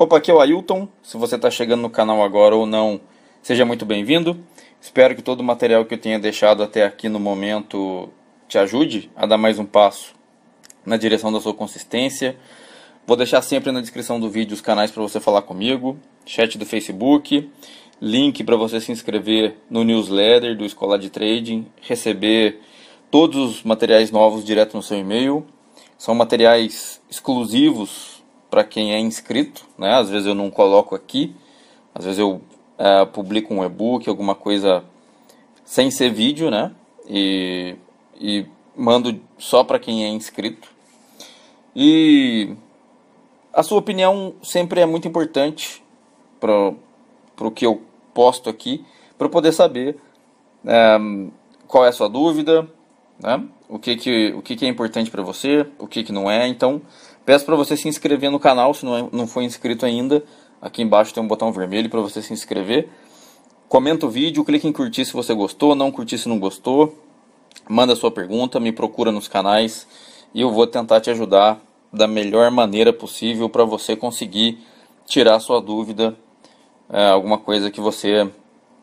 Opa, aqui é o Ailton. Se você está chegando no canal agora ou não, seja muito bem-vindo. Espero que todo o material que eu tenha deixado até aqui no momento te ajude a dar mais um passo na direção da sua consistência. Vou deixar sempre na descrição do vídeo os canais para você falar comigo, chat do Facebook, link para você se inscrever no newsletter do Escola de Trading, receber todos os materiais novos direto no seu e-mail. São materiais exclusivos para quem é inscrito, né? Às vezes eu não coloco aqui, às vezes eu é, publico um e-book, alguma coisa sem ser vídeo, né? E, e mando só para quem é inscrito. E a sua opinião sempre é muito importante para o que eu posto aqui, para poder saber é, qual é a sua dúvida, né? o, que, que, o que, que é importante para você, o que, que não é. Então, Peço para você se inscrever no canal, se não, é, não for inscrito ainda. Aqui embaixo tem um botão vermelho para você se inscrever. Comenta o vídeo, clique em curtir se você gostou, não curtir se não gostou. Manda sua pergunta, me procura nos canais e eu vou tentar te ajudar da melhor maneira possível para você conseguir tirar sua dúvida, é, alguma coisa que você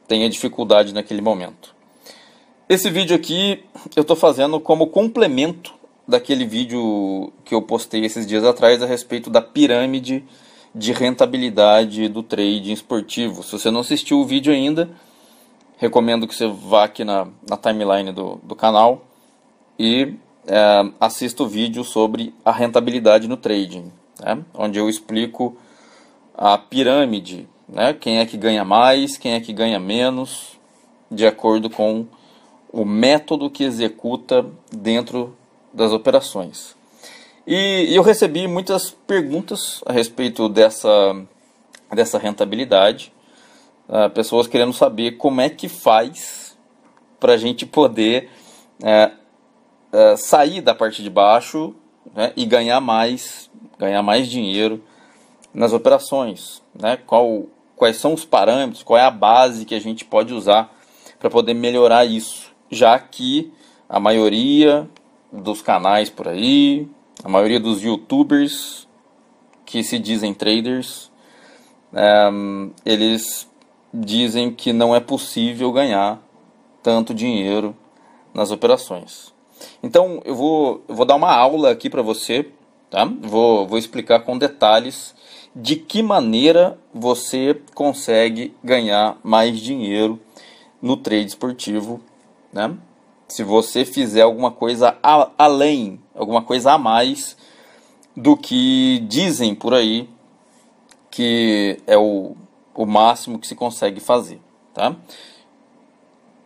tenha dificuldade naquele momento. Esse vídeo aqui eu estou fazendo como complemento daquele vídeo que eu postei esses dias atrás a respeito da pirâmide de rentabilidade do trading esportivo. Se você não assistiu o vídeo ainda, recomendo que você vá aqui na, na timeline do, do canal e é, assista o vídeo sobre a rentabilidade no trading, né? onde eu explico a pirâmide, né? quem é que ganha mais, quem é que ganha menos, de acordo com o método que executa dentro das operações. E, eu recebi muitas perguntas a respeito dessa, dessa rentabilidade, uh, pessoas querendo saber como é que faz para a gente poder uh, uh, sair da parte de baixo né, e ganhar mais, ganhar mais dinheiro nas operações, né? Qual, quais são os parâmetros, qual é a base que a gente pode usar para poder melhorar isso, já que a maioria dos canais por aí, a maioria dos youtubers que se dizem traders, ehm, eles dizem que não é possível ganhar tanto dinheiro nas operações. Então eu vou, eu vou dar uma aula aqui para você, tá? Vou, vou explicar com detalhes de que maneira você consegue ganhar mais dinheiro no trade esportivo, né? se você fizer alguma coisa a, além, alguma coisa a mais do que dizem por aí que é o, o máximo que se consegue fazer, tá?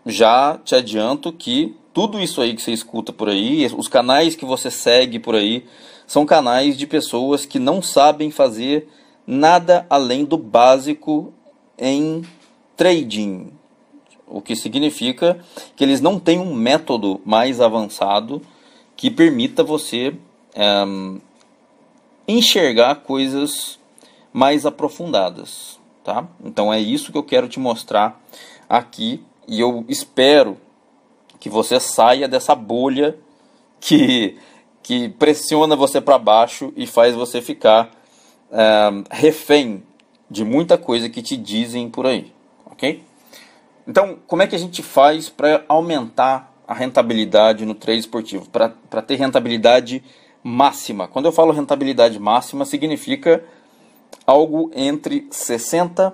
Já te adianto que tudo isso aí que você escuta por aí, os canais que você segue por aí, são canais de pessoas que não sabem fazer nada além do básico em trading, o que significa que eles não têm um método mais avançado que permita você é, enxergar coisas mais aprofundadas, tá? Então é isso que eu quero te mostrar aqui e eu espero que você saia dessa bolha que que pressiona você para baixo e faz você ficar é, refém de muita coisa que te dizem por aí, ok? Então, como é que a gente faz para aumentar a rentabilidade no trade esportivo? Para ter rentabilidade máxima. Quando eu falo rentabilidade máxima, significa algo entre 60%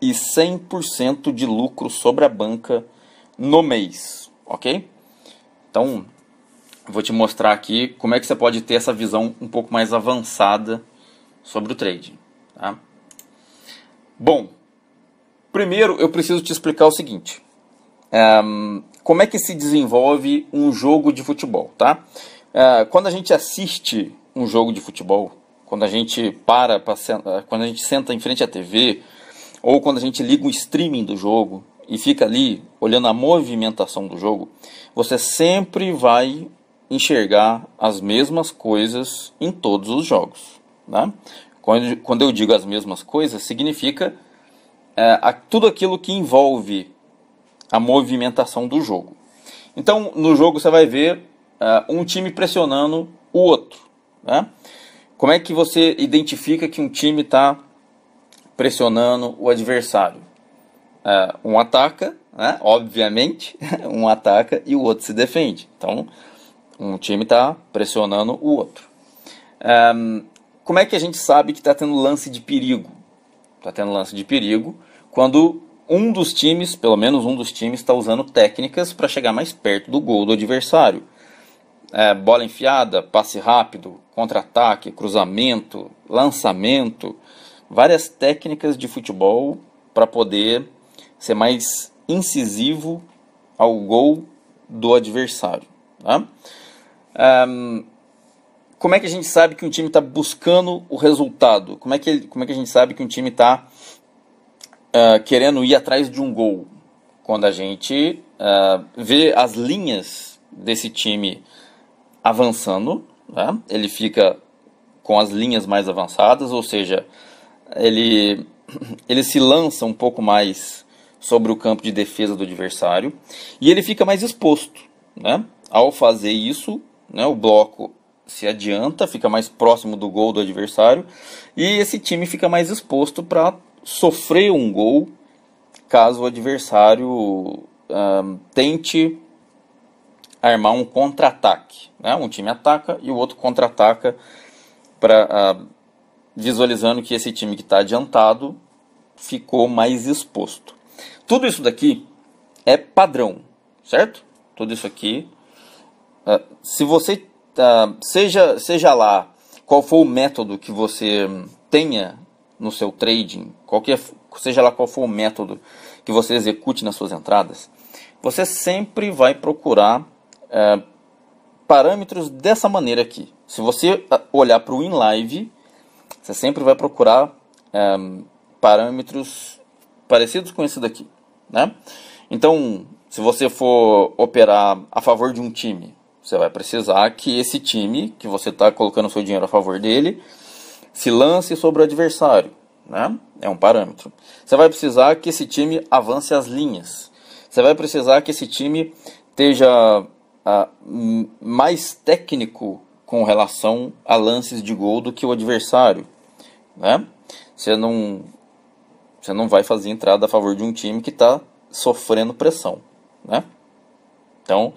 e 100% de lucro sobre a banca no mês, ok? Então, vou te mostrar aqui como é que você pode ter essa visão um pouco mais avançada sobre o trading. Tá? Bom, Primeiro, eu preciso te explicar o seguinte: um, ehm, como é que se desenvolve um jogo de futebol, tá? Uh, quando a gente assiste um jogo de futebol, quando a gente para, pra, eh, quando a gente senta em frente à TV, ou quando a gente liga o streaming do jogo e fica ali olhando a movimentação do jogo, você sempre vai enxergar as mesmas coisas em todos os jogos. Né? Quando, quando eu digo as mesmas coisas, significa é, tudo aquilo que envolve a movimentação do jogo. Então, no jogo você vai ver é, um time pressionando o outro. Né? Como é que você identifica que um time está pressionando o adversário? É, um ataca, né? obviamente, um ataca e o outro se defende. Então, um time está pressionando o outro. É, como é que a gente sabe que está tendo lance de perigo? está tendo lance de perigo, quando um dos times, pelo menos um dos times, está usando técnicas para chegar mais perto do gol do adversário. É, bola enfiada, passe rápido, contra-ataque, cruzamento, lançamento, várias técnicas de futebol para poder ser mais incisivo ao gol do adversário. Tá? Um, como é que a gente sabe que um time está buscando o resultado? Como é, que, como é que a gente sabe que um time está uh, ah, querendo ir atrás de um gol? Quando a gente uh, vê as linhas desse time avançando, né? ele fica com as linhas mais avançadas, ou seja, ele, ele se lança um pouco mais sobre o campo de defesa do adversário e ele fica mais exposto. Né? Ao fazer isso, né, o bloco se adianta, fica mais próximo do gol do adversário e esse time fica mais exposto para sofrer um gol caso o adversário tente armar um contra-ataque. Né? Um time ataca e o outro contra-ataca, uh, visualizando que esse time que está adiantado ficou mais exposto. Tudo isso daqui é padrão, certo? Tudo isso aqui. Uh, se você ah, seja, seja lá qual for o método que você tenha no seu trading, qualquer, seja lá qual for o método que você execute nas suas entradas, você sempre vai procurar ah, parâmetros dessa maneira aqui. Se você ah, olhar para o inlive, você sempre vai procurar parâmetros parecidos com esse daqui. Né? Então, se você for operar a favor de um time, você vai precisar que esse time, que você está colocando seu dinheiro a favor dele, se lance sobre o adversário. Né? É um parâmetro. Você vai precisar que esse time avance as linhas. Você vai precisar que esse time esteja ah, mais técnico com relação a lances de gol do que o adversário. Né? Você não você não vai fazer entrada a favor de um time que está sofrendo pressão, né? Então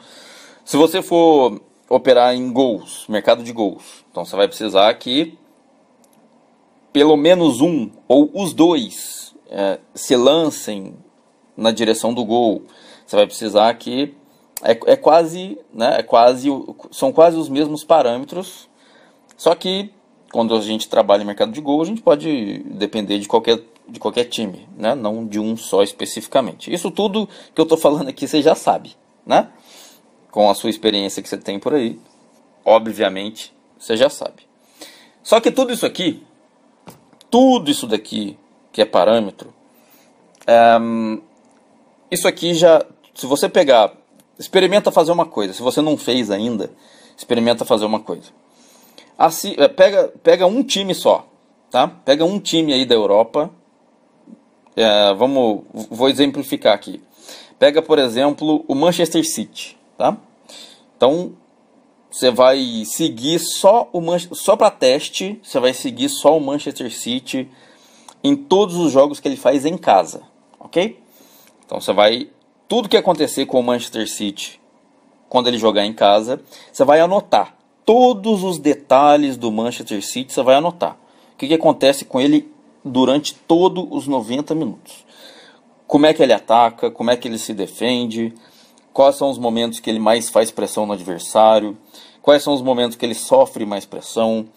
se você for operar em gols, mercado de gols, então você vai precisar que pelo menos um ou os dois é, se lancem na direção do gol. Você vai precisar que é, é quase, né, é quase, são quase os mesmos parâmetros, só que quando a gente trabalha em mercado de gol, a gente pode depender de qualquer, de qualquer time, né? não de um só especificamente. Isso tudo que eu estou falando aqui você já sabe. Né? com a sua experiência que você tem por aí, obviamente, você já sabe. Só que tudo isso aqui, tudo isso daqui que é parâmetro, é, isso aqui já, se você pegar, experimenta fazer uma coisa. Se você não fez ainda, experimenta fazer uma coisa. Assim, pega, pega um time só, tá? Pega um time aí da Europa. É, vamos, vou exemplificar aqui. Pega, por exemplo, o Manchester City, tá? Então, você vai seguir só o Manchester, só para teste, você vai seguir só o Manchester City em todos os jogos que ele faz em casa, OK? Então você vai tudo que acontecer com o Manchester City quando ele jogar em casa, você vai anotar todos os detalhes do Manchester City, você vai anotar. O que, que acontece com ele durante todos os 90 minutos? Como é que ele ataca, como é que ele se defende, quais são os momentos que ele mais faz pressão no adversário, quais são os momentos que ele sofre mais pressão,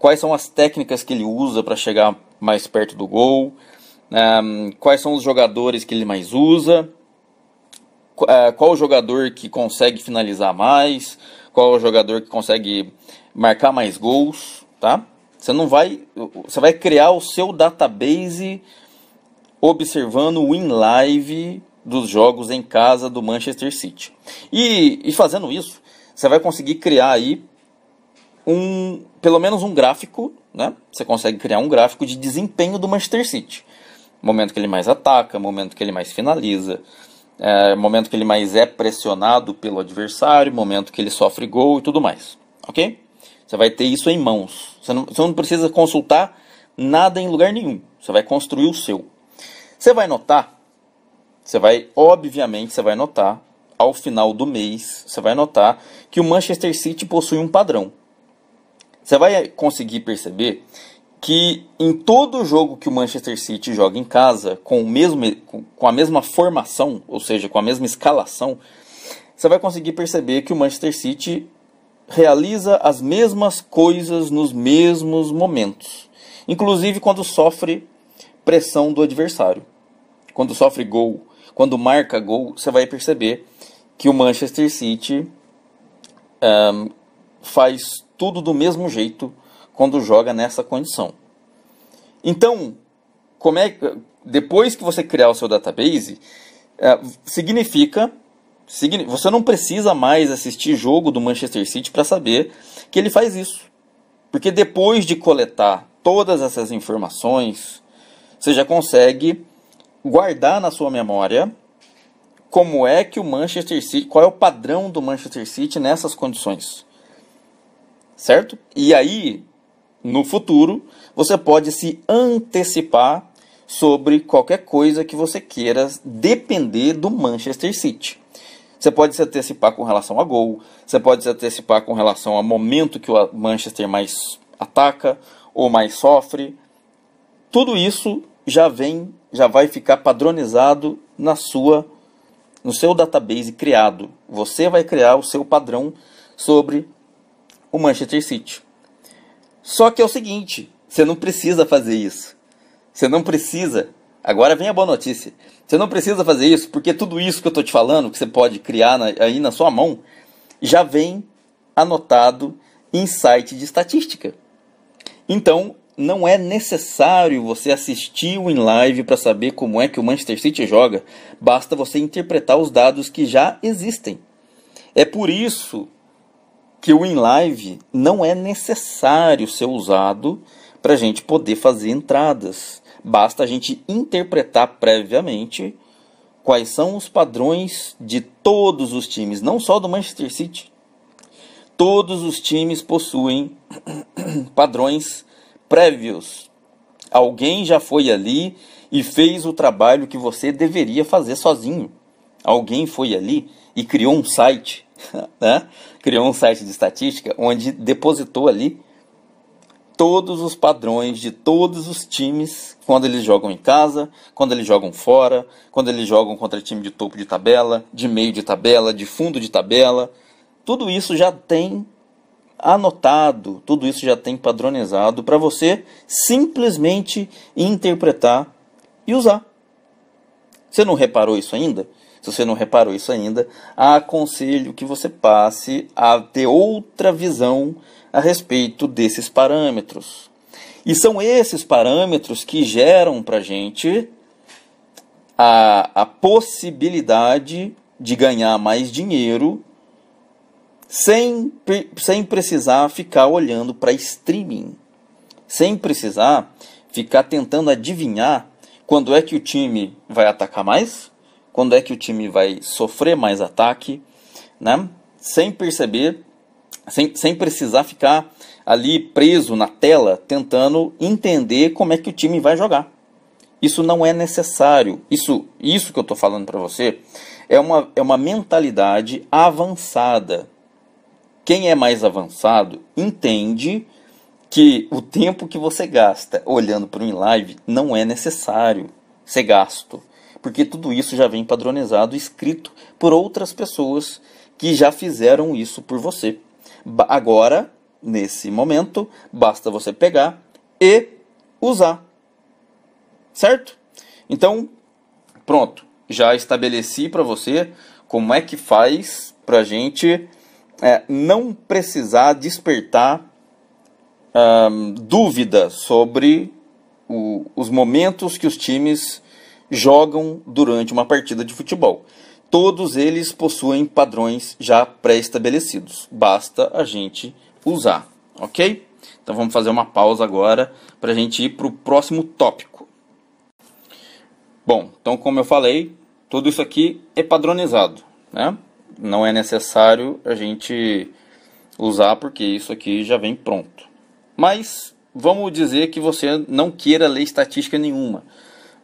quais são as técnicas que ele usa para chegar mais perto do gol, um, quais são os jogadores que ele mais usa, eh, qual o jogador que consegue finalizar mais, qual o jogador que consegue marcar mais gols, tá? Você não vai, você vai criar o seu database observando o live dos jogos em casa do Manchester City. E, e fazendo isso, você vai conseguir criar aí um, pelo menos um gráfico, né? Você consegue criar um gráfico de desempenho do Manchester City. Momento que ele mais ataca, momento que ele mais finaliza, é, momento que ele mais é pressionado pelo adversário, momento que ele sofre gol e tudo mais. Ok? Você vai ter isso em mãos. Você não, você não precisa consultar nada em lugar nenhum. Você vai construir o seu. Você vai notar você vai, obviamente, você vai notar ao final do mês, você vai notar que o Manchester City possui um padrão. Você vai conseguir perceber que em todo jogo que o Manchester City joga em casa, com, o mesmo, com a mesma formação, ou seja, com a mesma escalação, você vai conseguir perceber que o Manchester City realiza as mesmas coisas nos mesmos momentos, inclusive quando sofre pressão do adversário, quando sofre gol, quando marca gol, você vai perceber que o Manchester City um, faz tudo do mesmo jeito quando joga nessa condição. Então, como é depois que você criar o seu database, eh, significa você não precisa mais assistir jogo do Manchester City para saber que ele faz isso. Porque depois de coletar todas essas informações, você já consegue guardar na sua memória como é que o Manchester City, qual é o padrão do Manchester City nessas condições. Certo? E aí, no futuro, você pode se antecipar sobre qualquer coisa que você queira depender do Manchester City. Você pode se antecipar com relação a gol, você pode se antecipar com relação ao momento que o Manchester mais ataca ou mais sofre. Tudo isso já vem já vai ficar padronizado na sua no seu database criado. Você vai criar o seu padrão sobre o Manchester City. Só que é o seguinte, você não precisa fazer isso. Você não precisa. Agora vem a boa notícia. Você não precisa fazer isso, porque tudo isso que eu estou te falando, que você pode criar na, aí na sua mão, já vem anotado em site de estatística. Então, não é necessário você assistir o em live para saber como é que o Manchester City joga. Basta você interpretar os dados que já existem. É por isso que o in live não é necessário ser usado para a gente poder fazer entradas. Basta a gente interpretar previamente quais são os padrões de todos os times, não só do Manchester City. Todos os times possuem padrões prévios. Alguém já foi ali e fez o trabalho que você deveria fazer sozinho. Alguém foi ali e criou um site, né? criou um site de estatística onde depositou ali todos os padrões de todos os times quando eles jogam em casa, quando eles jogam fora, quando eles jogam contra time de topo de tabela, de meio de tabela, de fundo de tabela. Tudo isso já tem anotado, tudo isso já tem padronizado para você simplesmente interpretar e usar. Você não reparou isso ainda? Se você não reparou isso ainda, aconselho que você passe a ter outra visão a respeito desses parâmetros. E são esses parâmetros que geram para a gente a possibilidade de ganhar mais dinheiro sem, sem precisar ficar olhando para streaming, sem precisar ficar tentando adivinhar quando é que o time vai atacar mais, quando é que o time vai sofrer mais ataque, né? sem perceber, sem, sem precisar ficar ali preso na tela tentando entender como é que o time vai jogar. Isso não é necessário. Isso, isso que eu estou falando para você é uma, é uma mentalidade avançada quem é mais avançado entende que o tempo que você gasta olhando para um live não é necessário ser gasto, porque tudo isso já vem padronizado, escrito por outras pessoas que já fizeram isso por você. Agora, nesse momento, basta você pegar e usar. Certo? Então, pronto, já estabeleci para você como é que faz para gente é, não precisar despertar hum, dúvida sobre o, os momentos que os times jogam durante uma partida de futebol. Todos eles possuem padrões já pré-estabelecidos, basta a gente usar, ok? Então vamos fazer uma pausa agora para a gente ir para o próximo tópico. Bom, então como eu falei, tudo isso aqui é padronizado, né? não é necessário a gente usar porque isso aqui já vem pronto. Mas vamos dizer que você não queira ler estatística nenhuma.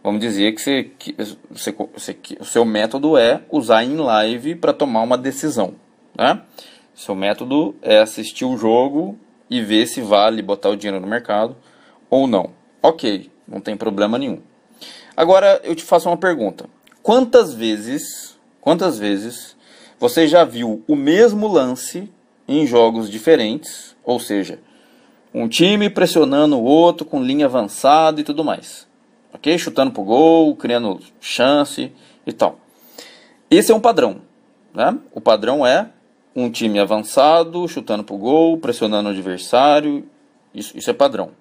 Vamos dizer que, você, que, você, você que o seu método é usar em live para tomar uma decisão. Né? Seu método é assistir o jogo e ver se vale botar o dinheiro no mercado ou não. Ok, não tem problema nenhum. Agora eu te faço uma pergunta. Quantas vezes, quantas vezes você já viu o mesmo lance em jogos diferentes, ou seja, um time pressionando o outro com linha avançada e tudo mais. Ok? Chutando pro gol, criando chance e tal. Esse é um padrão. Né? O padrão é um time avançado, chutando pro gol, pressionando o adversário. Isso, isso é padrão.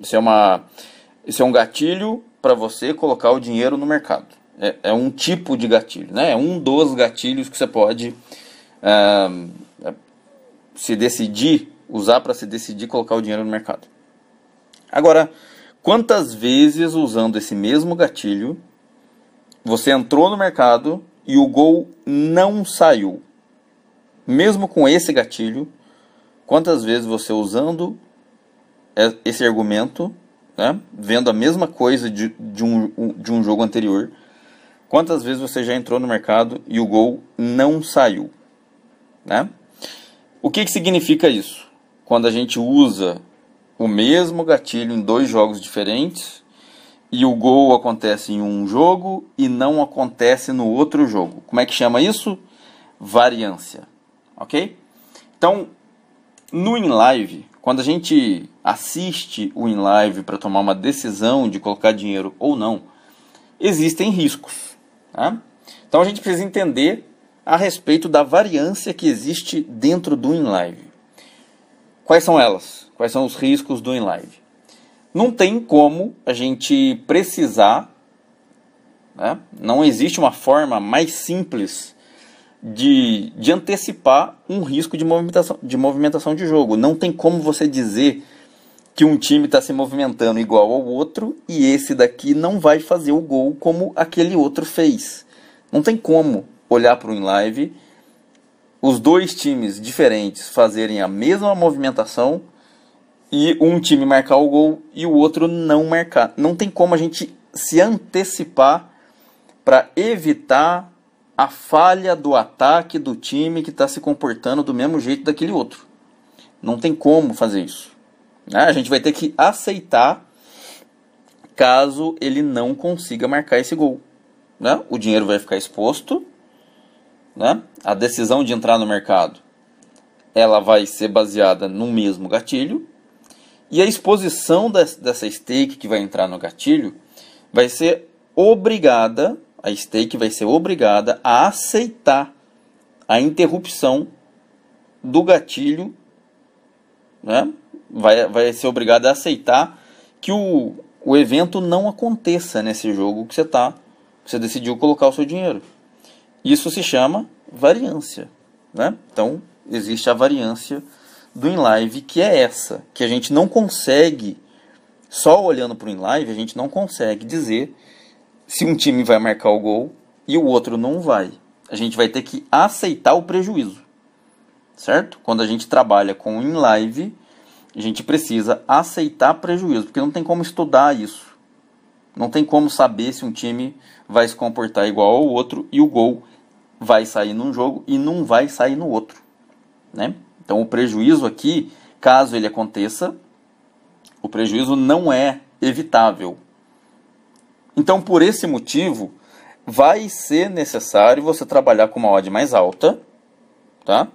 Isso é, uma, isso é um gatilho para você colocar o dinheiro no mercado é, é, um tipo de gatilho, né? É um dos gatilhos que você pode se decidir usar para se decidir colocar o dinheiro no mercado. Agora, quantas vezes usando esse mesmo gatilho você entrou no mercado e o gol não saiu? Mesmo com esse gatilho, quantas vezes você usando é, esse argumento, né, vendo a mesma coisa de, de, um, de um jogo anterior, Quantas vezes você já entrou no mercado e o gol não saiu? Né? O que, que significa isso? Quando a gente usa o mesmo gatilho em dois jogos diferentes e o gol acontece em um jogo e não acontece no outro jogo. Como é que chama isso? Variância. Ok? Então, no in-live, quando a gente assiste o in-live para tomar uma decisão de colocar dinheiro ou não, existem riscos. Tá? Então a gente precisa entender a respeito da variância que existe dentro do inlive. Quais são elas? Quais são os riscos do inlive? Não tem como a gente precisar, né? não existe uma forma mais simples de, de antecipar um risco de movimentação, de movimentação de jogo. Não tem como você dizer que um time está se movimentando igual ao outro e esse daqui não vai fazer o gol como aquele outro fez. Não tem como olhar para o live os dois times diferentes fazerem a mesma movimentação e um time marcar o gol e o outro não marcar. Não tem como a gente se antecipar para evitar a falha do ataque do time que está se comportando do mesmo jeito daquele outro. Não tem como fazer isso. Ah, a gente vai ter que aceitar caso ele não consiga marcar esse gol. Né? O dinheiro vai ficar exposto, né? a decisão de entrar no mercado ela vai ser baseada no mesmo gatilho e a exposição dessa stake que vai entrar no gatilho vai ser obrigada, a stake vai ser obrigada a aceitar a interrupção do gatilho né, vai, vai ser obrigado a aceitar que o, o evento não aconteça nesse jogo que você tá, que você decidiu colocar o seu dinheiro. Isso se chama variância, né? Então existe a variância do inlive que é essa, que a gente não consegue só olhando para o inlive a gente não consegue dizer se um time vai marcar o gol e o outro não vai. A gente vai ter que aceitar o prejuízo, certo? Quando a gente trabalha com inlive a gente precisa aceitar prejuízo, porque não tem como estudar isso. Não tem como saber se um time vai se comportar igual ao outro e o gol vai sair num jogo e não vai sair no outro. Né? Então o prejuízo aqui, caso ele aconteça, o prejuízo não é evitável. Então por esse motivo, vai ser necessário você trabalhar com uma odd mais alta, tá?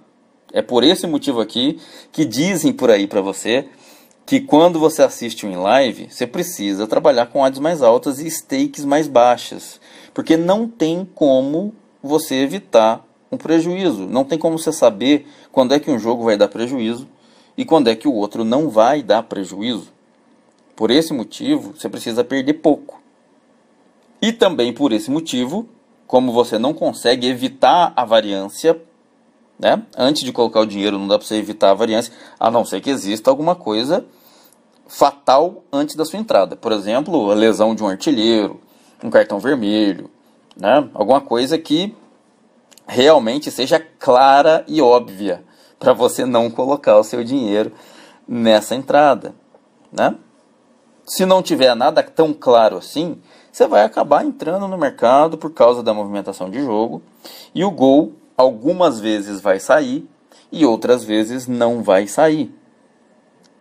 É por esse motivo aqui que dizem por aí para você que quando você assiste um em live, você precisa trabalhar com odds mais altas e stakes mais baixas, porque não tem como você evitar um prejuízo, não tem como você saber quando é que um jogo vai dar prejuízo e quando é que o outro não vai dar prejuízo. Por esse motivo, você precisa perder pouco. E também por esse motivo, como você não consegue evitar a variância né? Antes de colocar o dinheiro, não dá para você evitar a variância, a não ser que exista alguma coisa fatal antes da sua entrada. Por exemplo, a lesão de um artilheiro, um cartão vermelho, né? alguma coisa que realmente seja clara e óbvia para você não colocar o seu dinheiro nessa entrada. Né? Se não tiver nada tão claro assim, você vai acabar entrando no mercado por causa da movimentação de jogo e o gol algumas vezes vai sair e outras vezes não vai sair.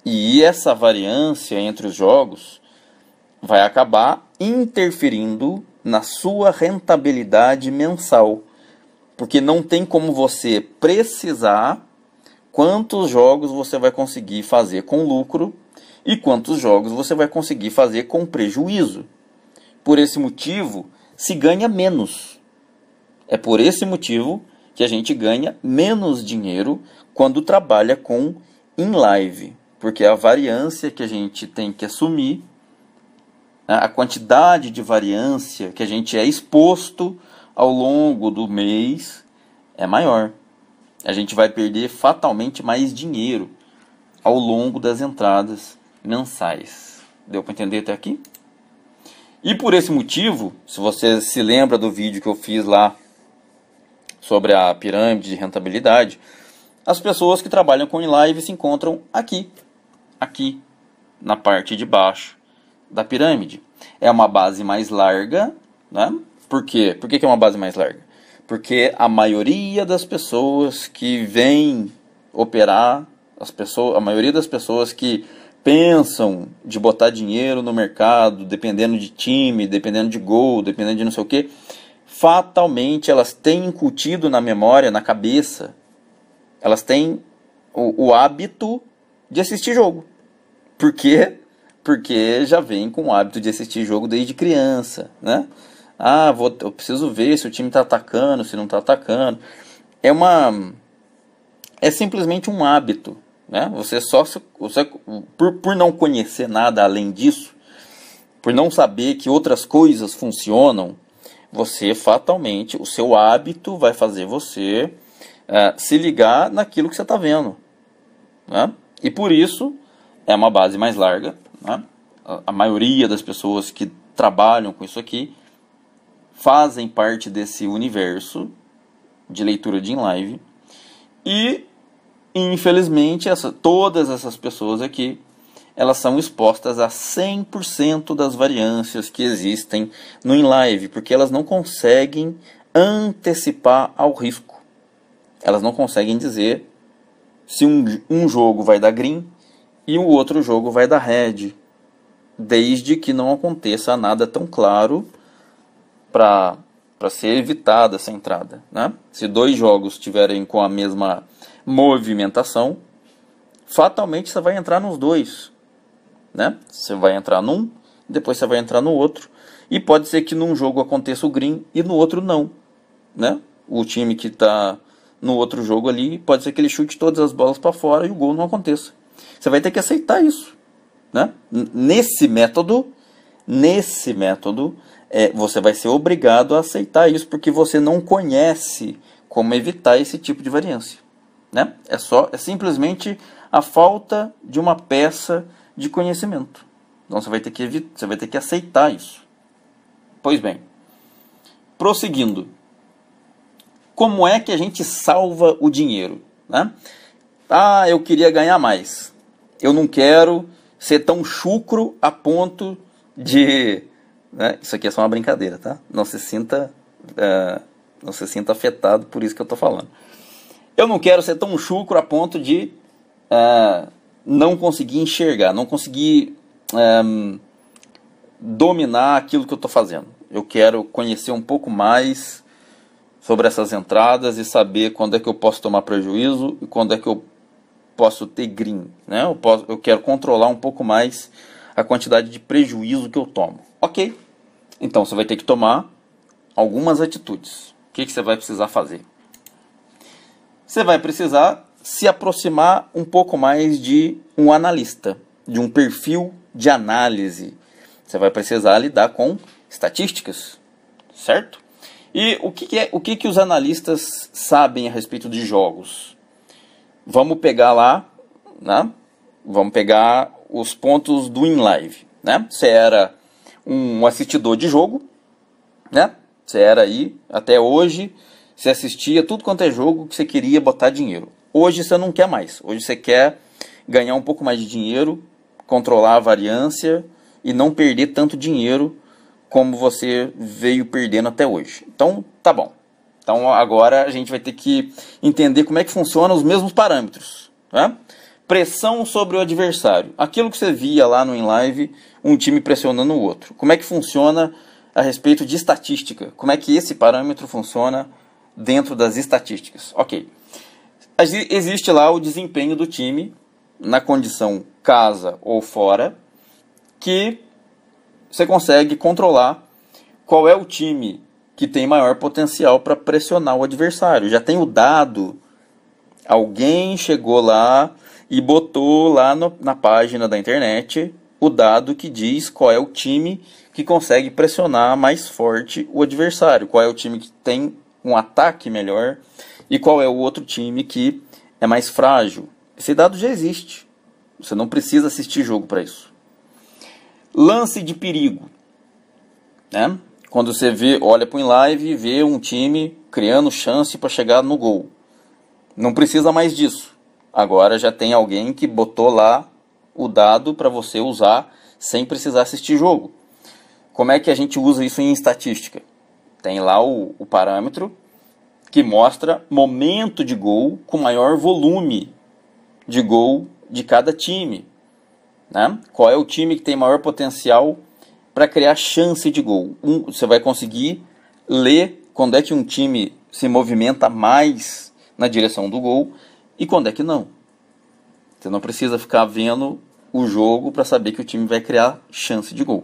E essa variância entre os jogos vai acabar interferindo na sua rentabilidade mensal, porque não tem como você precisar quantos jogos você vai conseguir fazer com lucro e quantos jogos você vai conseguir fazer com prejuízo. Por esse motivo, se ganha menos. É por esse motivo que a gente ganha menos dinheiro quando trabalha com in live, porque a variância que a gente tem que assumir, né, a quantidade de variância que a gente é exposto ao longo do mês é maior. A gente vai perder fatalmente mais dinheiro ao longo das entradas mensais. Deu para entender até aqui? E por esse motivo, se você se lembra do vídeo que eu fiz lá sobre a pirâmide de rentabilidade, as pessoas que trabalham com live se encontram aqui, aqui, na parte de baixo da pirâmide. É uma base mais larga, né? Por quê? Por que, que é uma base mais larga? Porque a maioria das pessoas que vem operar, as pessoas, a maioria das pessoas que pensam de botar dinheiro no mercado, dependendo de time, dependendo de gol, dependendo de não sei o que, fatalmente elas têm incutido na memória, na cabeça, elas têm o, o hábito de assistir jogo. Por quê? Porque já vem com o hábito de assistir jogo desde criança, né? Ah, vou, eu preciso ver se o time está atacando, se não está atacando. É uma é simplesmente um hábito, né? Você só você, por, por não conhecer nada além disso, por não saber que outras coisas funcionam você fatalmente, o seu hábito vai fazer você eh, se ligar naquilo que você está vendo. Né? E por isso é uma base mais larga. Né? A, a maioria das pessoas que trabalham com isso aqui fazem parte desse universo de leitura de in-live. E, infelizmente, essa, todas essas pessoas aqui elas são expostas a 100% das variâncias que existem no Inlive, porque elas não conseguem antecipar ao risco. Elas não conseguem dizer se um, um jogo vai dar green e o outro jogo vai dar red, desde que não aconteça nada tão claro para para ser evitada essa entrada, né? Se dois jogos tiverem com a mesma movimentação, fatalmente você vai entrar nos dois né? Você vai entrar num, depois você vai entrar no outro, e pode ser que num jogo aconteça o green e no outro não, né? O time que está no outro jogo ali, pode ser que ele chute todas as bolas para fora e o gol não aconteça. Você vai ter que aceitar isso, né? Nesse método, nesse método, é, você vai ser obrigado a aceitar isso porque você não conhece como evitar esse tipo de variância, né? É só, é simplesmente a falta de uma peça de conhecimento. Então você vai ter que evitar, você vai ter que aceitar isso. Pois bem, prosseguindo, como é que a gente salva o dinheiro, né? Ah, eu queria ganhar mais. Eu não quero ser tão chucro a ponto de, né? Isso aqui é só uma brincadeira, tá? Não se sinta, uh, não se sinta afetado por isso que eu estou falando. Eu não quero ser tão chucro a ponto de uh, não consegui enxergar, não consegui um, ehm, dominar aquilo que eu estou fazendo. Eu quero conhecer um pouco mais sobre essas entradas e saber quando é que eu posso tomar prejuízo e quando é que eu posso ter green. Né? Eu, posso, eu quero controlar um pouco mais a quantidade de prejuízo que eu tomo. Ok, então você vai ter que tomar algumas atitudes. O que, que você vai precisar fazer? Você vai precisar se aproximar um pouco mais de um analista, de um perfil de análise. Você vai precisar lidar com estatísticas, certo? E o que, que é, o que, que os analistas sabem a respeito de jogos? Vamos pegar lá, né? Vamos pegar os pontos do in-live, né? Você era um assistidor de jogo, né? Você era aí até hoje, você assistia tudo quanto é jogo que você queria botar dinheiro. Hoje você não quer mais. Hoje você quer ganhar um pouco mais de dinheiro, controlar a variância e não perder tanto dinheiro como você veio perdendo até hoje. Então, tá bom. Então, agora a gente vai ter que entender como é que funcionam os mesmos parâmetros. Né? Pressão sobre o adversário. Aquilo que você via lá no em live um time pressionando o outro. Como é que funciona a respeito de estatística? Como é que esse parâmetro funciona dentro das estatísticas? Ok existe lá o desempenho do time na condição casa ou fora, que você consegue controlar qual é o time que tem maior potencial para pressionar o adversário. Já tem o dado, alguém chegou lá e botou lá no, na página da internet o dado que diz qual é o time que consegue pressionar mais forte o adversário, qual é o time que tem um ataque melhor e qual é o outro time que é mais frágil? Esse dado já existe. Você não precisa assistir jogo para isso. Lance de perigo. Né? Quando você vê, olha para o live e vê um time criando chance para chegar no gol. Não precisa mais disso. Agora já tem alguém que botou lá o dado para você usar sem precisar assistir jogo. Como é que a gente usa isso em estatística? Tem lá o, o parâmetro que mostra momento de gol com maior volume de gol de cada time. Né? Qual é o time que tem maior potencial para criar chance de gol? Um, você vai conseguir ler quando é que um time se movimenta mais na direção do gol e quando é que não. Você não precisa ficar vendo o jogo para saber que o time vai criar chance de gol.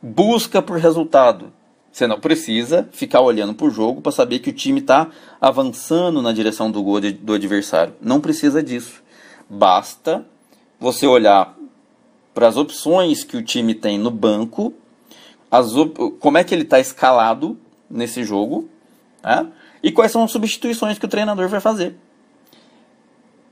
Busca por resultado. Você não precisa ficar olhando para o jogo para saber que o time está avançando na direção do gol de, do adversário. Não precisa disso. Basta você olhar para as opções que o time tem no banco, como é que ele está escalado nesse jogo, né? e quais são as substituições que o treinador vai fazer.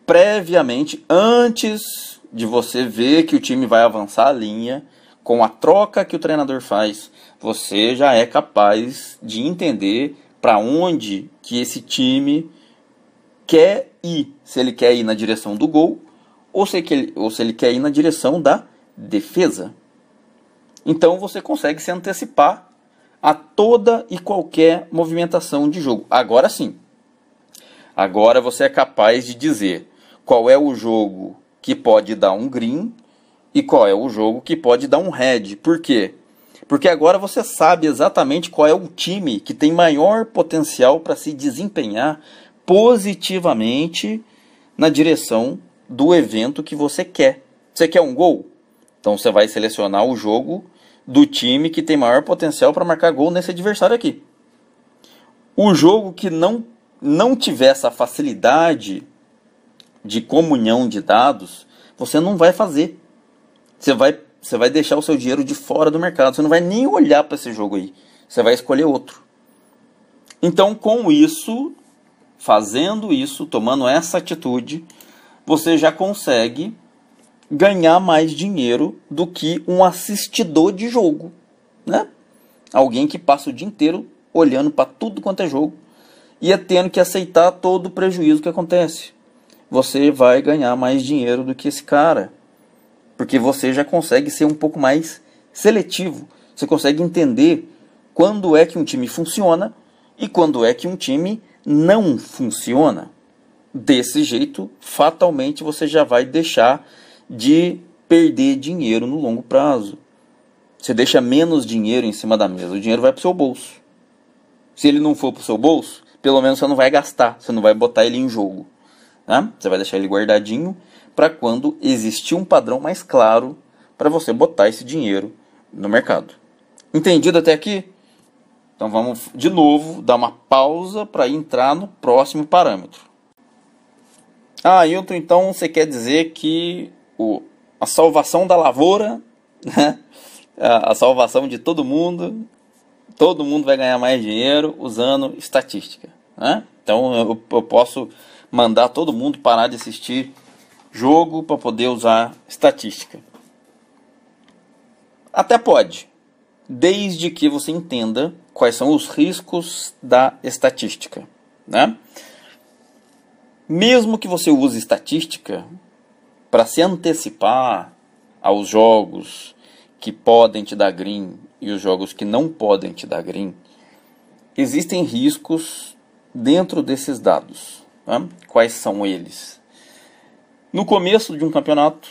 Previamente, antes de você ver que o time vai avançar a linha, com a troca que o treinador faz, você já é capaz de entender para onde que esse time quer ir. Se ele quer ir na direção do gol ou se, ele, ou se ele quer ir na direção da defesa. Então você consegue se antecipar a toda e qualquer movimentação de jogo. Agora sim. Agora você é capaz de dizer qual é o jogo que pode dar um green e qual é o jogo que pode dar um red. Por quê? porque agora você sabe exatamente qual é o time que tem maior potencial para se desempenhar positivamente na direção do evento que você quer. Você quer um gol? Então você vai selecionar o jogo do time que tem maior potencial para marcar gol nesse adversário aqui. O jogo que não não tiver essa facilidade de comunhão de dados, você não vai fazer. Você vai você vai deixar o seu dinheiro de fora do mercado. Você não vai nem olhar para esse jogo aí. Você vai escolher outro. Então, com isso, fazendo isso, tomando essa atitude, você já consegue ganhar mais dinheiro do que um assistidor de jogo, né? Alguém que passa o dia inteiro olhando para tudo quanto é jogo e é tendo que aceitar todo o prejuízo que acontece. Você vai ganhar mais dinheiro do que esse cara porque você já consegue ser um pouco mais seletivo. Você consegue entender quando é que um time funciona e quando é que um time não funciona. Desse jeito, fatalmente você já vai deixar de perder dinheiro no longo prazo. Você deixa menos dinheiro em cima da mesa, o dinheiro vai para o seu bolso. Se ele não for para o seu bolso, pelo menos você não vai gastar, você não vai botar ele em jogo. Né? Você vai deixar ele guardadinho para quando existir um padrão mais claro para você botar esse dinheiro no mercado. Entendido até aqui? Então vamos de novo dar uma pausa para entrar no próximo parâmetro. Ah, Ailton, então você quer dizer que o, a salvação da lavoura, né? a, a salvação de todo mundo, todo mundo vai ganhar mais dinheiro usando estatística. Né? Então eu, eu posso mandar todo mundo parar de assistir jogo para poder usar estatística. Até pode, desde que você entenda quais são os riscos da estatística, né? Mesmo que você use estatística para se antecipar aos jogos que podem te dar green e os jogos que não podem te dar green, existem riscos dentro desses dados. Né? Quais são eles? No começo de um campeonato,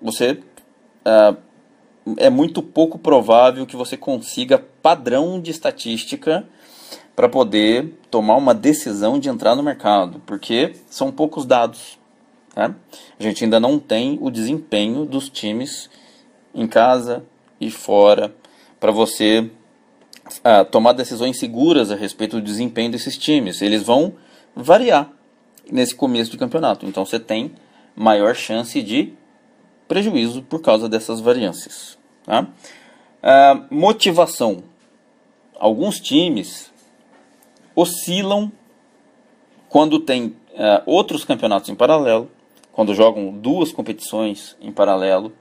você é, é muito pouco provável que você consiga padrão de estatística para poder tomar uma decisão de entrar no mercado, porque são poucos dados. Tá? A gente ainda não tem o desempenho dos times em casa e fora para você uh, tomar decisões seguras a respeito do desempenho desses times. Eles vão variar nesse começo de campeonato. Então você tem maior chance de prejuízo por causa dessas variâncias. Tá? Ah, motivação. Alguns times oscilam quando tem ah, outros campeonatos em paralelo, quando jogam duas competições em paralelo,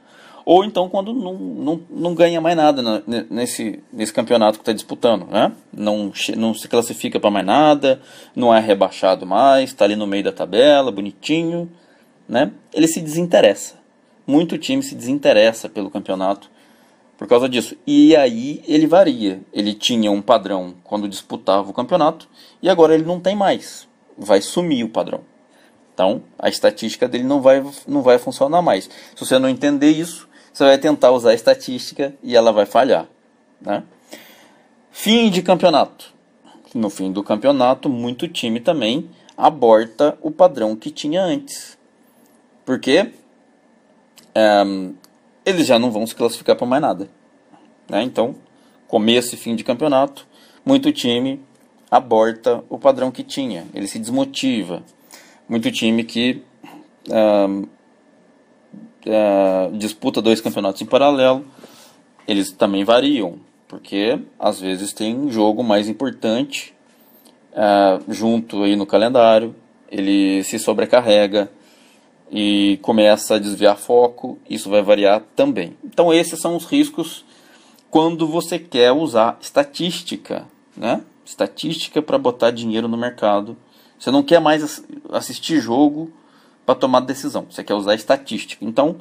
ou então quando não, não, não ganha mais nada na, nesse, nesse campeonato que está disputando, né? Não, não se classifica para mais nada, não é rebaixado mais, está ali no meio da tabela, bonitinho, né, ele se desinteressa. Muito time se desinteressa pelo campeonato por causa disso. E aí ele varia. Ele tinha um padrão quando disputava o campeonato e agora ele não tem mais. Vai sumir o padrão. Então a estatística dele não vai, não vai funcionar mais. Se você não entender isso, você vai tentar usar a estatística e ela vai falhar. Né? Fim de campeonato. No fim do campeonato, muito time também aborta o padrão que tinha antes. Porque um, ehm, eles já não vão se classificar para mais nada. Né? Então, começo e fim de campeonato, muito time aborta o padrão que tinha, ele se desmotiva. Muito time que um, ehm, uh, eh, disputa dois campeonatos em paralelo, eles também variam, porque às vezes tem um jogo mais importante uh, junto aí no calendário, ele se sobrecarrega, e começa a desviar foco, isso vai variar também. Então, esses são os riscos quando você quer usar estatística, né? Estatística para botar dinheiro no mercado. Você não quer mais assistir jogo para tomar decisão, você quer usar estatística. Então,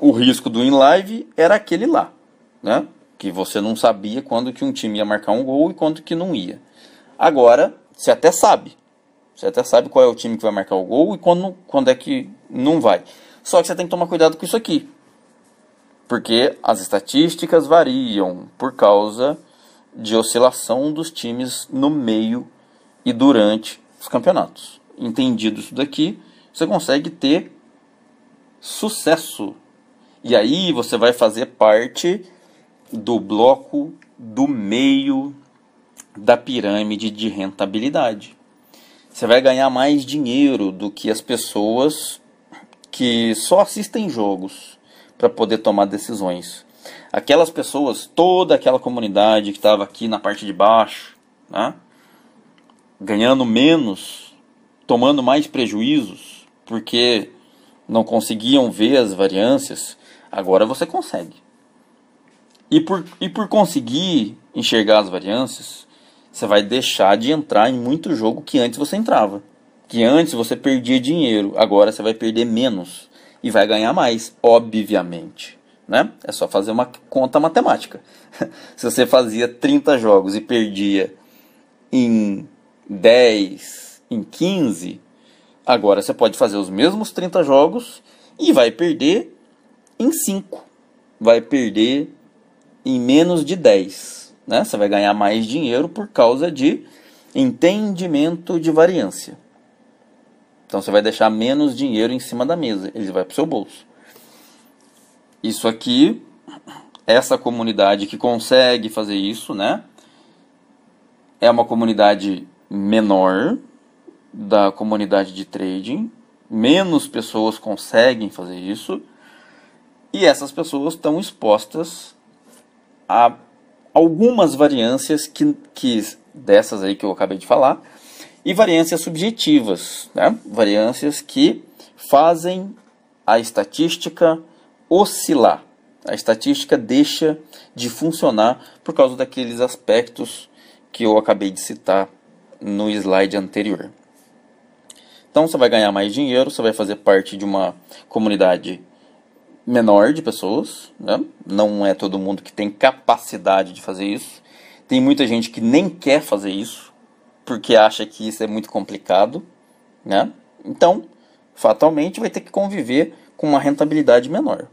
o risco do in-live era aquele lá, né? Que você não sabia quando que um time ia marcar um gol e quando que não ia. Agora, você até sabe, você até sabe qual é o time que vai marcar o gol e quando, quando é que não vai. Só que você tem que tomar cuidado com isso aqui. Porque as estatísticas variam por causa de oscilação dos times no meio e durante os campeonatos. Entendido isso daqui, você consegue ter sucesso. E aí você vai fazer parte do bloco do meio da pirâmide de rentabilidade. Você vai ganhar mais dinheiro do que as pessoas que só assistem jogos para poder tomar decisões. Aquelas pessoas, toda aquela comunidade que estava aqui na parte de baixo, né, ganhando menos, tomando mais prejuízos, porque não conseguiam ver as variâncias, agora você consegue. E por, e por conseguir enxergar as variâncias, você vai deixar de entrar em muito jogo que antes você entrava. Que antes você perdia dinheiro, agora você vai perder menos e vai ganhar mais, obviamente. Né? É só fazer uma conta matemática. Se você fazia 30 jogos e perdia em 10, em 15, agora você pode fazer os mesmos 30 jogos e vai perder em 5. Vai perder em menos de 10. Né? Você vai ganhar mais dinheiro por causa de entendimento de variância. Então você vai deixar menos dinheiro em cima da mesa, ele vai para o seu bolso. Isso aqui, essa comunidade que consegue fazer isso, né? É uma comunidade menor da comunidade de trading, menos pessoas conseguem fazer isso, e essas pessoas estão expostas a algumas variâncias que, que dessas aí que eu acabei de falar e variâncias subjetivas, né? variâncias que fazem a estatística oscilar. A estatística deixa de funcionar por causa daqueles aspectos que eu acabei de citar no slide anterior. Então você vai ganhar mais dinheiro, você vai fazer parte de uma comunidade menor de pessoas, né? não é todo mundo que tem capacidade de fazer isso. Tem muita gente que nem quer fazer isso, porque acha que isso é muito complicado, né? Então, fatalmente vai ter que conviver com uma rentabilidade menor.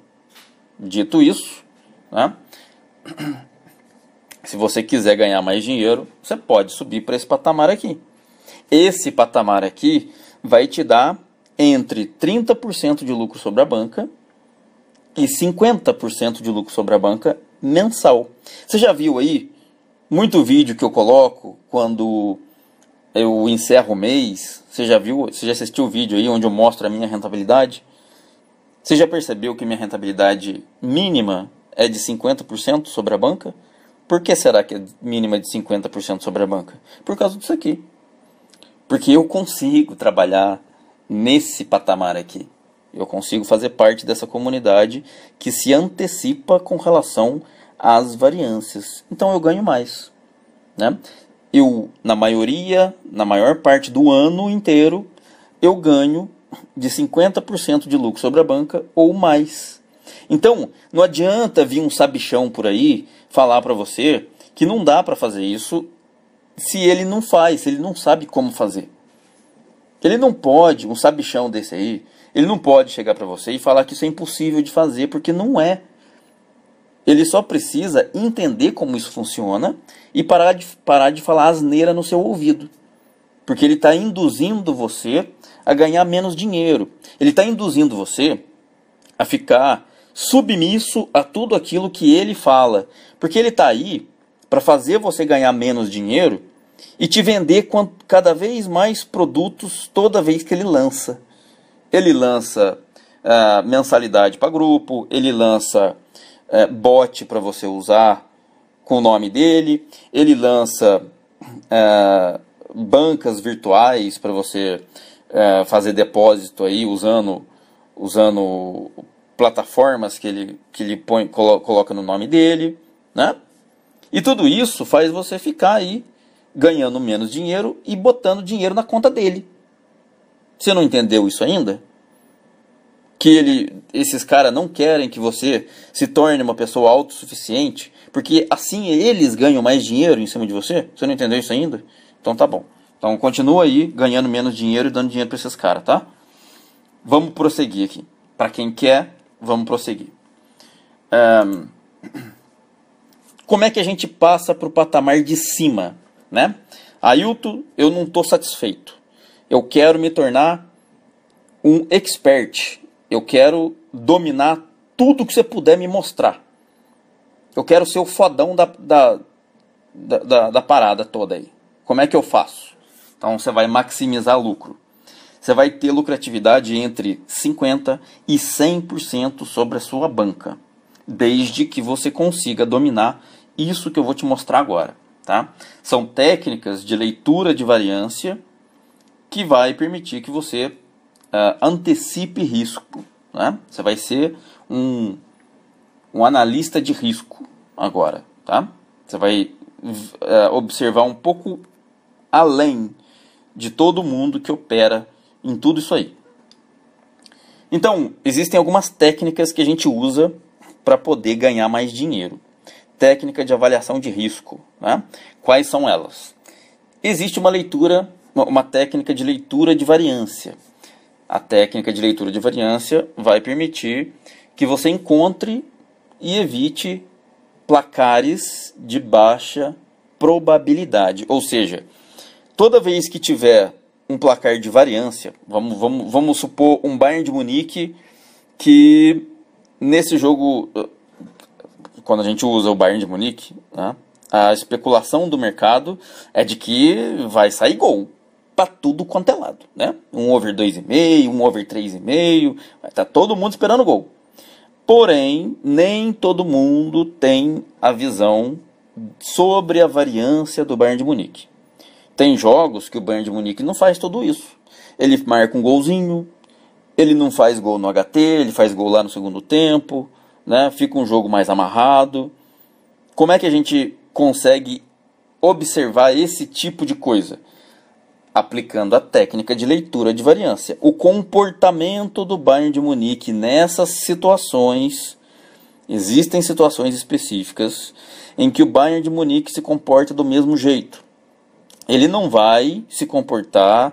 Dito isso, né? se você quiser ganhar mais dinheiro, você pode subir para esse patamar aqui. Esse patamar aqui vai te dar entre 30% de lucro sobre a banca e 50% de lucro sobre a banca mensal. Você já viu aí muito vídeo que eu coloco quando eu encerro o mês? Você já viu, você já assistiu o vídeo aí onde eu mostro a minha rentabilidade? Você já percebeu que minha rentabilidade mínima é de 50% sobre a banca? Por que será que é mínima de 50% sobre a banca? Por causa disso aqui. Porque eu consigo trabalhar nesse patamar aqui. Eu consigo fazer parte dessa comunidade que se antecipa com relação às variâncias. Então eu ganho mais. Né? Eu, na maioria, na maior parte do ano inteiro, eu ganho de 50% de lucro sobre a banca ou mais. Então, não adianta vir um sabichão por aí falar para você que não dá para fazer isso se ele não faz, se ele não sabe como fazer. Ele não pode, um sabichão desse aí, ele não pode chegar para você e falar que isso é impossível de fazer, porque não é. Ele só precisa entender como isso funciona e parar de, parar de falar asneira no seu ouvido. Porque ele está induzindo você a ganhar menos dinheiro. Ele está induzindo você a ficar submisso a tudo aquilo que ele fala. Porque ele está aí para fazer você ganhar menos dinheiro e te vender cada vez mais produtos toda vez que ele lança. Ele lança uh, mensalidade para grupo, ele lança uh, bot para você usar com o nome dele, ele lança uh, bancas virtuais para você eh, fazer depósito aí usando, usando plataformas que ele, que ele põe, colo coloca no nome dele, né? E tudo isso faz você ficar aí ganhando menos dinheiro e botando dinheiro na conta dele. Você não entendeu isso ainda? Que ele, esses caras não querem que você se torne uma pessoa autossuficiente, porque assim eles ganham mais dinheiro em cima de você? Você não entendeu isso ainda? Então tá bom. Então continua aí ganhando menos dinheiro e dando dinheiro para esses caras, tá? Vamos prosseguir aqui. Para quem quer, vamos prosseguir. Um, como é que a gente passa para o patamar de cima, né? Ailton, eu não estou satisfeito. Eu quero me tornar um expert. Eu quero dominar tudo que você puder me mostrar. Eu quero ser o fodão da, da, da, da parada toda aí. Como é que eu faço? Então você vai maximizar lucro. Você vai ter lucratividade entre 50% e 100% sobre a sua banca, desde que você consiga dominar isso que eu vou te mostrar agora. Tá? São técnicas de leitura de variância que vai permitir que você uh, antecipe risco. Né? Você vai ser um, um analista de risco agora. Tá? Você vai uh, observar um pouco além de todo mundo que opera em tudo isso aí. Então, existem algumas técnicas que a gente usa para poder ganhar mais dinheiro. Técnica de avaliação de risco. Né? Quais são elas? Existe uma leitura uma técnica de leitura de variância. A técnica de leitura de variância vai permitir que você encontre e evite placares de baixa probabilidade. Ou seja, toda vez que tiver um placar de variância, vamos, vamos, vamos supor um Bayern de Munique que nesse jogo, eh, quando a gente usa o Bayern de Munique, né, a especulação do mercado é de que vai sair gol para tudo quanto é lado, né? Um over 2,5, um over 3,5, tá todo mundo esperando gol. Porém, nem todo mundo tem a visão sobre a variância do Bayern de Munique. Tem jogos que o Bayern de Munique não faz tudo isso. Ele marca um golzinho, ele não faz gol no HT, ele faz gol lá no segundo tempo, né? Fica um jogo mais amarrado. Como é que a gente consegue observar esse tipo de coisa? aplicando a técnica de leitura de variância. O comportamento do Bayern de Munique nessas situações, existem situações específicas em que o Bayern de Munique se comporta do mesmo jeito. Ele não vai se comportar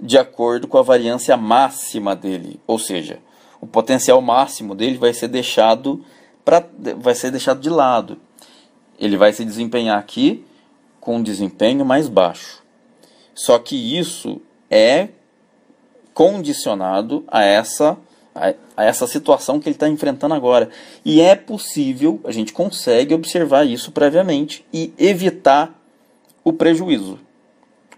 de acordo com a variância máxima dele, ou seja, o potencial máximo dele vai ser deixado para vai ser deixado de lado. Ele vai se desempenhar aqui com um desempenho mais baixo. Só que isso é condicionado a essa a essa situação que ele está enfrentando agora. E é possível, a gente consegue observar isso previamente e evitar o prejuízo.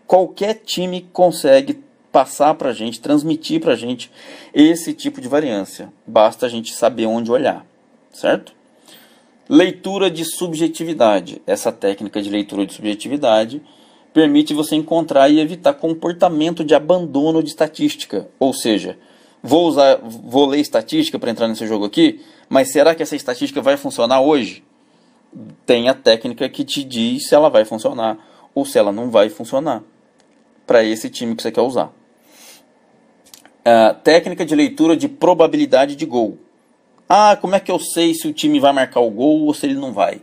Qualquer time consegue passar para a gente, transmitir para a gente esse tipo de variância. Basta a gente saber onde olhar, certo? Leitura de subjetividade. Essa técnica de leitura de subjetividade permite você encontrar e evitar comportamento de abandono de estatística. Ou seja, vou usar, vou ler estatística para entrar nesse jogo aqui, mas será que essa estatística vai funcionar hoje? Tem a técnica que te diz se ela vai funcionar ou se ela não vai funcionar para esse time que você quer usar. Uh, técnica de leitura de probabilidade de gol. Ah, como é que eu sei se o time vai marcar o gol ou se ele não vai?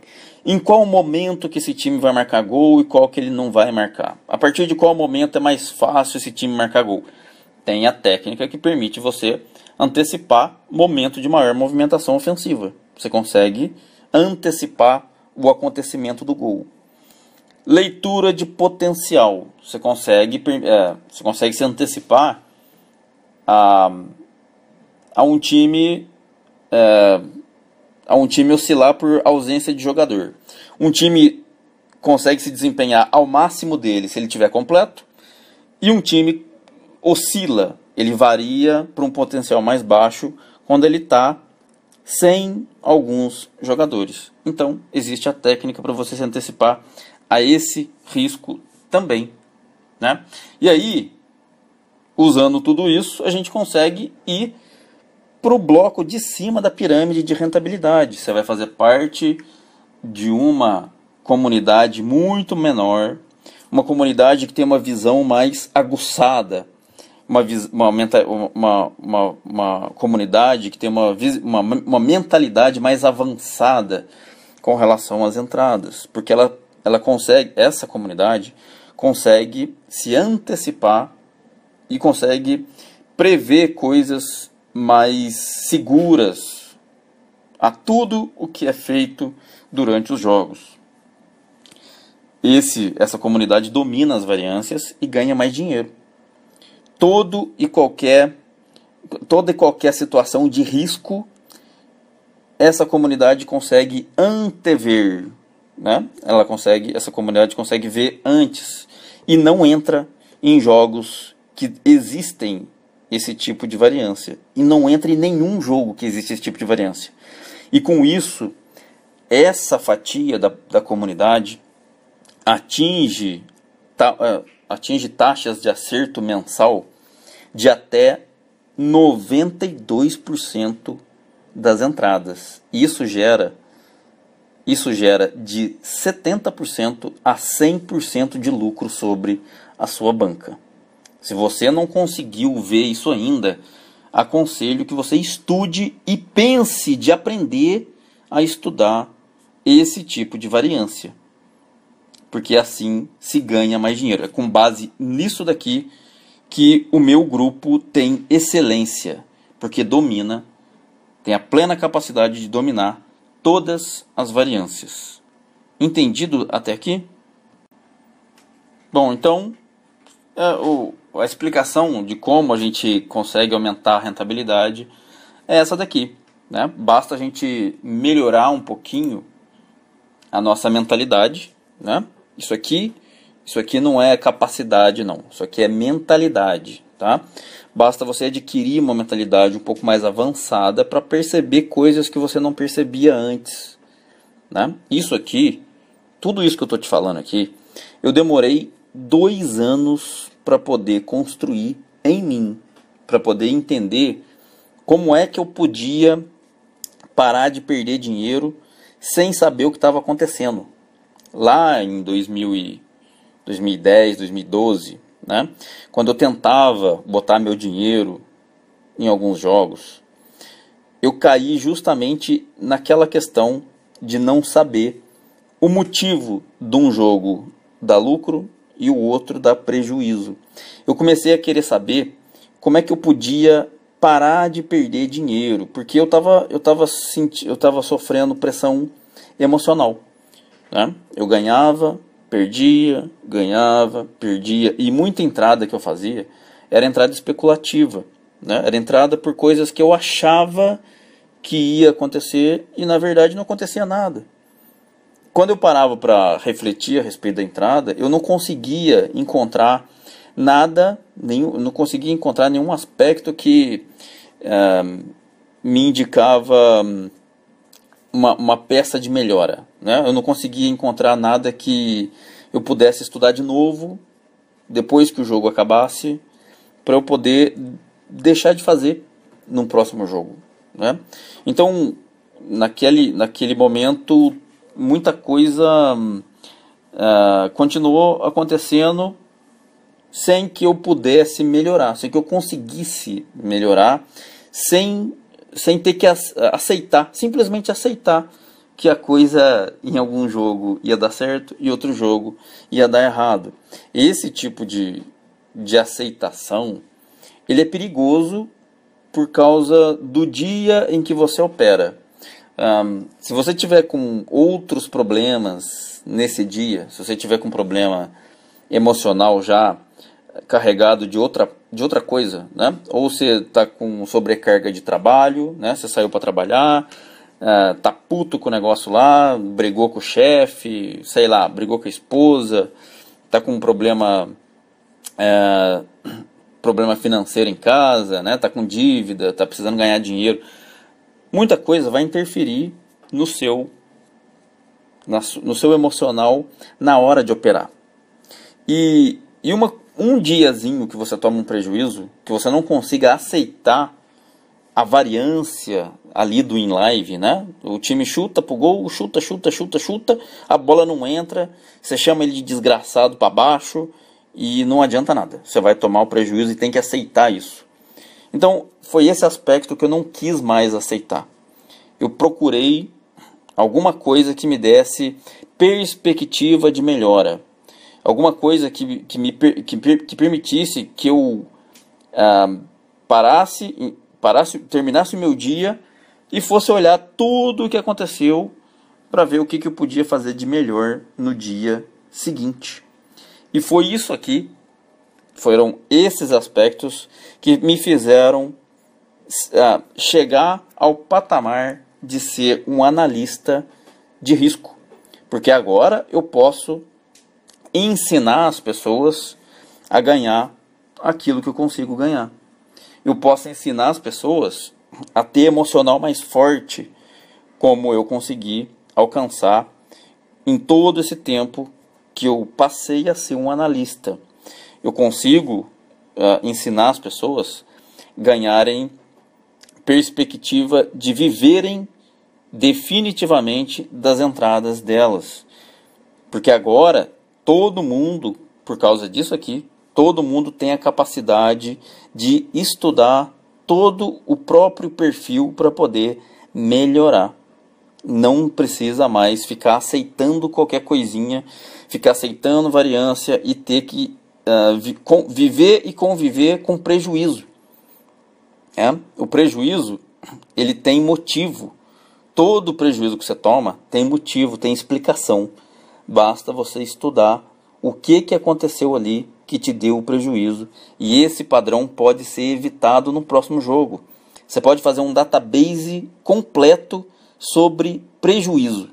em qual momento que esse time vai marcar gol e qual que ele não vai marcar. A partir de qual momento é mais fácil esse time marcar gol. Tem a técnica que permite você antecipar momento de maior movimentação ofensiva. Você consegue antecipar o acontecimento do gol. Leitura de potencial. Você consegue, é, você consegue se antecipar a, a um time é, a um time oscilar por ausência de jogador. Um time consegue se desempenhar ao máximo dele se ele tiver completo, e um time oscila, ele varia para um potencial mais baixo quando ele está sem alguns jogadores. Então, existe a técnica para você se antecipar a esse risco também. Né? E aí, usando tudo isso, a gente consegue ir para o bloco de cima da pirâmide de rentabilidade. Você vai fazer parte de uma comunidade muito menor, uma comunidade que tem uma visão mais aguçada, uma, uma, uma, uma comunidade que tem uma, uma, uma mentalidade mais avançada com relação às entradas, porque ela, ela consegue, essa comunidade consegue se antecipar e consegue prever coisas mais seguras a tudo o que é feito durante os jogos. Esse, essa comunidade domina as variâncias e ganha mais dinheiro. Todo e qualquer, toda e qualquer situação de risco, essa comunidade consegue antever, né? Ela consegue, essa comunidade consegue ver antes e não entra em jogos que existem esse tipo de variância e não entra em nenhum jogo que existe esse tipo de variância. E com isso, essa fatia da, da comunidade atinge, ta, eh, atinge taxas de acerto mensal de até 92% das entradas. Isso gera isso gera de 70% a 100% de lucro sobre a sua banca. Se você não conseguiu ver isso ainda, aconselho que você estude e pense de aprender a estudar esse tipo de variância. Porque assim se ganha mais dinheiro. É com base nisso daqui que o meu grupo tem excelência, porque domina, tem a plena capacidade de dominar todas as variâncias. Entendido até aqui? Bom, então é, a explicação de como a gente consegue aumentar a rentabilidade é essa daqui. Né? Basta a gente melhorar um pouquinho a nossa mentalidade, né? Isso aqui, isso aqui não é capacidade não, isso aqui é mentalidade, tá? Basta você adquirir uma mentalidade um pouco mais avançada para perceber coisas que você não percebia antes, né? Isso aqui, tudo isso que eu estou te falando aqui, eu demorei dois anos para poder construir em mim, para poder entender como é que eu podia parar de perder dinheiro sem saber o que estava acontecendo. Lá em 2000 2010, 2012, né? quando eu tentava botar meu dinheiro em alguns jogos, eu caí justamente naquela questão de não saber o motivo de um jogo dar lucro e o outro dar prejuízo. Eu comecei a querer saber como é que eu podia parar de perder dinheiro, porque eu tava, eu tava, senti, eu tava sofrendo pressão emocional. Né? Eu ganhava, perdia, ganhava, perdia, e muita entrada que eu fazia era entrada especulativa. Né? Era entrada por coisas que eu achava que ia acontecer e na verdade não acontecia nada. Quando eu parava para refletir a respeito da entrada, eu não conseguia encontrar nada, nenhum, não consegui encontrar nenhum aspecto que uh, me indicava hum, uma, uma, peça de melhora. Né? Eu não conseguia encontrar nada que eu pudesse estudar de novo depois que o jogo acabasse para eu poder deixar de fazer num próximo jogo. Né? Então, naquele, naquele momento, muita coisa uh, continuou acontecendo sem que eu pudesse melhorar, sem que eu conseguisse melhorar, sem, sem ter que aceitar, simplesmente aceitar que a coisa em algum jogo ia dar certo e outro jogo ia dar errado. Esse tipo de, de aceitação, ele é perigoso por causa do dia em que você opera. Um, se você tiver com outros problemas nesse dia, se você tiver com problema emocional já, carregado de outra, de outra coisa, né? Ou você tá com sobrecarga de trabalho, né? Você saiu para trabalhar, uh, tá puto com o negócio lá, brigou com o chefe, sei lá, brigou com a esposa, tá com um problema uh, problema financeiro em casa, né? Tá com dívida, tá precisando ganhar dinheiro. Muita coisa vai interferir no seu no seu emocional na hora de operar. E, e uma um diazinho que você toma um prejuízo, que você não consiga aceitar a variância ali do in live, né? O time chuta pro gol, chuta, chuta, chuta, chuta, a bola não entra, você chama ele de desgraçado para baixo e não adianta nada. Você vai tomar o prejuízo e tem que aceitar isso. Então, foi esse aspecto que eu não quis mais aceitar. Eu procurei alguma coisa que me desse perspectiva de melhora alguma coisa que, que me que, que permitisse que eu ah, parasse, parasse, terminasse o meu dia e fosse olhar tudo o que aconteceu para ver o que, que eu podia fazer de melhor no dia seguinte. E foi isso aqui, foram esses aspectos que me fizeram ah, chegar ao patamar de ser um analista de risco. Porque agora eu posso ensinar as pessoas a ganhar aquilo que eu consigo ganhar. Eu posso ensinar as pessoas a ter emocional mais forte, como eu consegui alcançar em todo esse tempo que eu passei a ser um analista. Eu consigo uh, ensinar as pessoas ganharem perspectiva de viverem definitivamente das entradas delas. Porque agora todo mundo, por causa disso aqui, todo mundo tem a capacidade de estudar todo o próprio perfil para poder melhorar. Não precisa mais ficar aceitando qualquer coisinha, ficar aceitando variância e ter que uh, vi viver e conviver com prejuízo. É? O prejuízo ele tem motivo. Todo prejuízo que você toma tem motivo, tem explicação. Basta você estudar o que, que aconteceu ali que te deu o prejuízo. E esse padrão pode ser evitado no próximo jogo. Você pode fazer um database completo sobre prejuízo.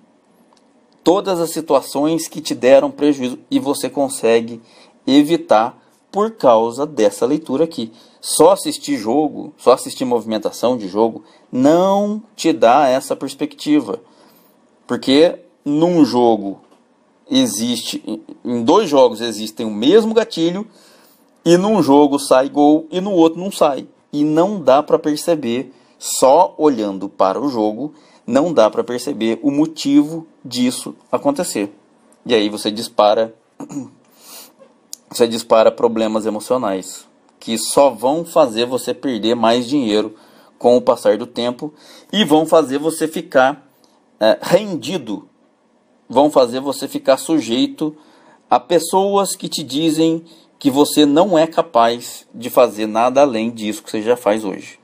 Todas as situações que te deram prejuízo e você consegue evitar por causa dessa leitura aqui. Só assistir jogo, só assistir movimentação de jogo não te dá essa perspectiva. Porque num jogo existe em dois jogos existem o mesmo gatilho e num jogo sai gol e no outro não sai e não dá para perceber só olhando para o jogo não dá para perceber o motivo disso acontecer e aí você dispara você dispara problemas emocionais que só vão fazer você perder mais dinheiro com o passar do tempo e vão fazer você ficar é, rendido vão fazer você ficar sujeito a pessoas que te dizem que você não é capaz de fazer nada além disso que você já faz hoje.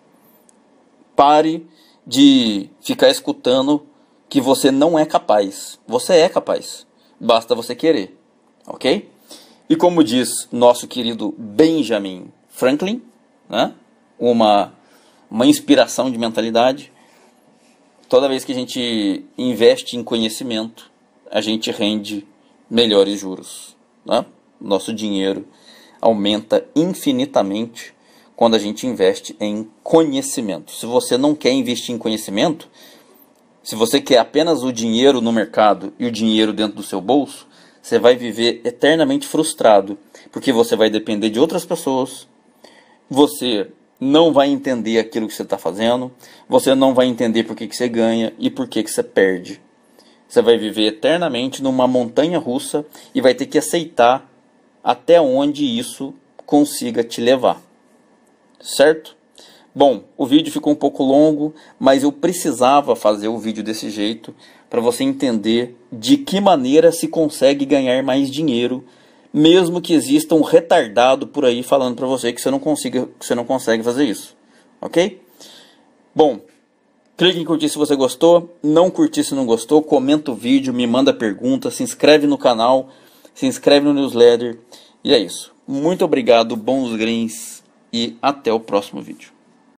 Pare de ficar escutando que você não é capaz. Você é capaz. Basta você querer. Ok? E como diz nosso querido Benjamin Franklin, né? uma, uma inspiração de mentalidade, toda vez que a gente investe em conhecimento, a gente rende melhores juros. Né? Nosso dinheiro aumenta infinitamente quando a gente investe em conhecimento. Se você não quer investir em conhecimento, se você quer apenas o dinheiro no mercado e o dinheiro dentro do seu bolso, você vai viver eternamente frustrado, porque você vai depender de outras pessoas, você não vai entender aquilo que você está fazendo, você não vai entender por que, que você ganha e por que, que você perde. Você vai viver eternamente numa montanha russa e vai ter que aceitar até onde isso consiga te levar. Certo? Bom, o vídeo ficou um pouco longo, mas eu precisava fazer o vídeo desse jeito para você entender de que maneira se consegue ganhar mais dinheiro, mesmo que exista um retardado por aí falando para você que você não consiga, que você não consegue fazer isso, OK? Bom, Clique em curtir se você gostou, não curtir se não gostou, comenta o vídeo, me manda pergunta, se inscreve no canal, se inscreve no newsletter. E é isso. Muito obrigado, bons greens e até o próximo vídeo.